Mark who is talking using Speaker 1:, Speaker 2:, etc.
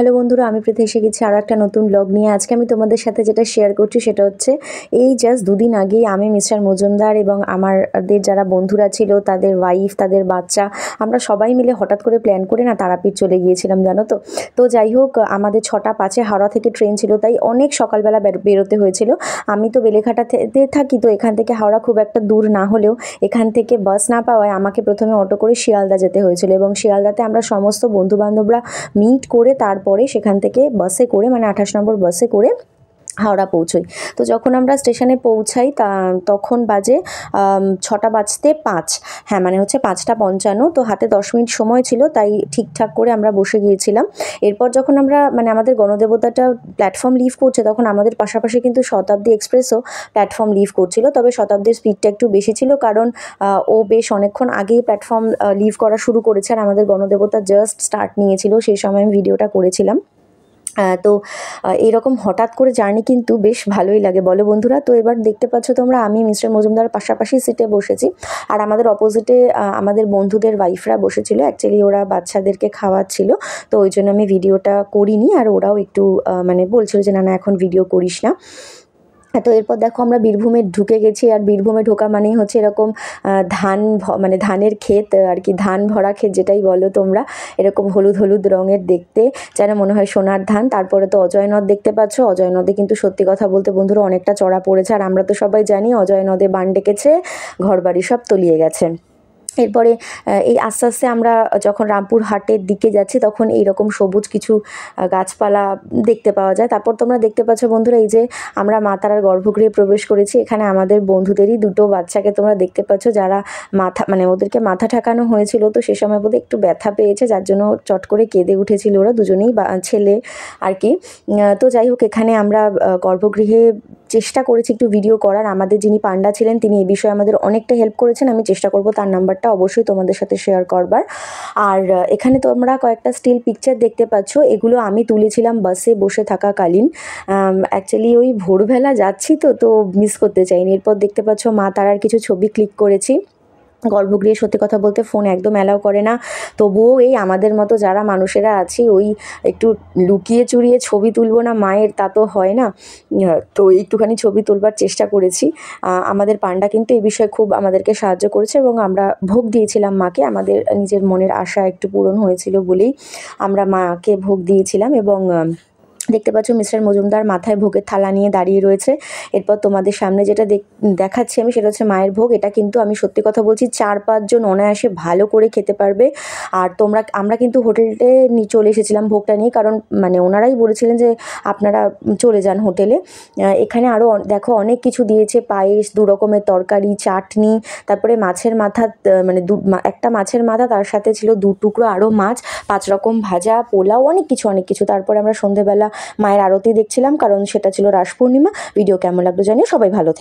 Speaker 1: hello বন্ধুরা আমি প্রীতি এসে গেছি আরও একটা নতুন ব্লগ নিয়ে আজকে আমি তোমাদের সাথে যেটা শেয়ার করছি সেটা হচ্ছে এই জাস্ট দুদিন আগেই আমি মিস্টার মজুমদার এবং আমাদের যারা বন্ধুরা ছিল তাদের ওয়াইফ তাদের বাচ্চা আমরা সবাই মিলে হঠাৎ করে প্ল্যান করে না তারাপীঠ চলে গিয়েছিলাম জানো তো তো যাই হোক আমাদের ছটা পাঁচে হাওড়া থেকে ট্রেন ছিল তাই অনেক সকালবেলা বেরোতে হয়েছিল আমি তো বেলেঘাটাতে থাকি তো এখান থেকে হাওড়া খুব একটা দূর না হলেও এখান থেকে বাস না পাওয়ায় আমাকে প্রথমে অটো করে শিয়ালদা যেতে হয়েছিল এবং শিয়ালদাতে আমরা সমস্ত বন্ধুবান্ধবরা মিট করে তারপর পরে সেখান থেকে বাসে করে মানে আঠাশ নম্বর বাসে করে হাওড়া পৌঁছই তো যখন আমরা স্টেশনে পৌঁছাই তা তখন বাজে ছটা বাজতে পাঁচ হ্যাঁ মানে হচ্ছে পাঁচটা পঞ্চান্ন তো হাতে দশ মিনিট সময় ছিল তাই ঠিকঠাক করে আমরা বসে গিয়েছিলাম এরপর যখন আমরা মানে আমাদের গণদেবতাটা প্ল্যাটফর্ম লিভ করছে তখন আমাদের পাশাপাশি কিন্তু শতাব্দী এক্সপ্রেসও প্ল্যাটফর্ম লিভ করছিল তবে শতাব্দীর স্পিডটা একটু বেশি ছিল কারণ ও বেশ অনেকক্ষণ আগেই প্ল্যাটফর্ম লিভ করা শুরু করেছে আর আমাদের গণদেবতা জাস্ট স্টার্ট নিয়েছিল সেই সময় আমি ভিডিওটা করেছিলাম তো এরকম হঠাৎ করে জার্নি কিন্তু বেশ ভালোই লাগে বলো বন্ধুরা তো এবার দেখতে পাচ্ছ তোমরা আমি মিস্টার মজুমদার পাশাপাশি সিটে বসেছি আর আমাদের অপোজিটে আমাদের বন্ধুদের ওয়াইফরা বসেছিল অ্যাকচুয়ালি ওরা বাচ্চাদেরকে খাওয়াচ্ছিল তো ওই জন্য আমি ভিডিওটা করিনি আর ওরাও একটু মানে বলছিল যে না না এখন ভিডিও করিস না হ্যাঁ, তো এরপর দেখো আমরা বীরভূমে ঢুকে গেছি আর বীরভূমে ঢোকা মানেই হচ্ছে এরকম ধান মানে ধানের ক্ষেত আর কি ধান ভরা ক্ষেত যেটাই বলো তোমরা এরকম হলুদ হলুদ রঙের দেখতে যেন মনে হয় সোনার ধান তারপরে তো অজয় নদ দেখতে পাচ্ছ অজয় নদে কিন্তু সত্যি কথা বলতে বন্ধুরা অনেকটা চড়া পড়েছে আর আমরা তো সবাই জানি অজয় নদে বান ডেকেছে ঘরবাড়ি সব তলিয়ে গেছে এরপরে এই আস্তে আস্তে আমরা যখন রামপুর হাটের দিকে যাচ্ছি তখন এইরকম সবুজ কিছু গাছপালা দেখতে পাওয়া যায় তারপর তোমরা দেখতে পাচ্ছ বন্ধুরা এই যে আমরা মাতারার গর্ভগৃহে প্রবেশ করেছি এখানে আমাদের বন্ধুদেরই দুটো বাচ্চাকে তোমরা দেখতে পাচ্ছ যারা মাথা মানে ওদেরকে মাথা ঠেকানো হয়েছিল তো সে সময় বোধহয় একটু ব্যথা পেয়েছে যার জন্য চট করে কেঁদে উঠেছিল ওরা দুজনেই ছেলে আর কি তো যাই হোক এখানে আমরা গর্ভগৃহে চেষ্টা করেছি একটু ভিডিও করার আমাদের যিনি পান্ডা ছিলেন তিনি এ বিষয়ে আমাদের অনেকটা হেল্প করেছেন আমি চেষ্টা করব তার নাম্বারটা অবশ্যই তোমাদের সাথে শেয়ার করবার আর এখানে তোমরা কয়েকটা স্টিল পিকচার দেখতে পাচ্ছ এগুলো আমি তুলেছিলাম বাসে বসে থাকাকালীন অ্যাকচুয়ালি ওই ভোরবেলা যাচ্ছি তো তো মিস করতে চাইনি এরপর দেখতে পাচ্ছ মা তারার কিছু ছবি ক্লিক করেছি গর্ভগৃহে সত্যি কথা বলতে ফোন একদম অ্যালাউ করে না তবুও এই আমাদের মতো যারা মানুষেরা আছি ওই একটু লুকিয়ে চুরিয়ে ছবি তুলবো না মায়ের তা তো হয় না তো একটুখানি ছবি তুলবার চেষ্টা করেছি আমাদের পান্ডা কিন্তু এই বিষয়ে খুব আমাদেরকে সাহায্য করেছে এবং আমরা ভোগ দিয়েছিলাম মাকে আমাদের নিজের মনের আশা একটু পূরণ হয়েছিল বলেই আমরা মাকে ভোগ দিয়েছিলাম এবং দেখতে পাচ্ছ মিস্টার মজুমদার মাথায় ভোগের থালা নিয়ে দাঁড়িয়ে রয়েছে এরপর তোমাদের সামনে যেটা দেখাচ্ছি আমি সেটা হচ্ছে মায়ের ভোগ এটা কিন্তু আমি সত্যি কথা বলছি চার পাঁচজন অনায়াসে ভালো করে খেতে পারবে আর তোমরা আমরা কিন্তু হোটেলতে চলে এসেছিলাম ভোগটা নিয়ে কারণ মানে ওনারাই বলেছিলেন যে আপনারা চলে যান হোটেলে এখানে আরও দেখো অনেক কিছু দিয়েছে পায়েস দু রকমের তরকারি চাটনি তারপরে মাছের মাথা মানে দু একটা মাছের মাথা তার সাথে ছিল দু টুকরো আরও মাছ পাঁচ রকম ভাজা পোলাও অনেক কিছু অনেক কিছু তারপরে আমরা সন্ধেবেলা মায়ের আরতি দেখছিলাম কারণ সেটা ছিল রাস পূর্ণিমা ভিডিও কেমন লাগলো জানিয়ে সবাই ভালো থেকো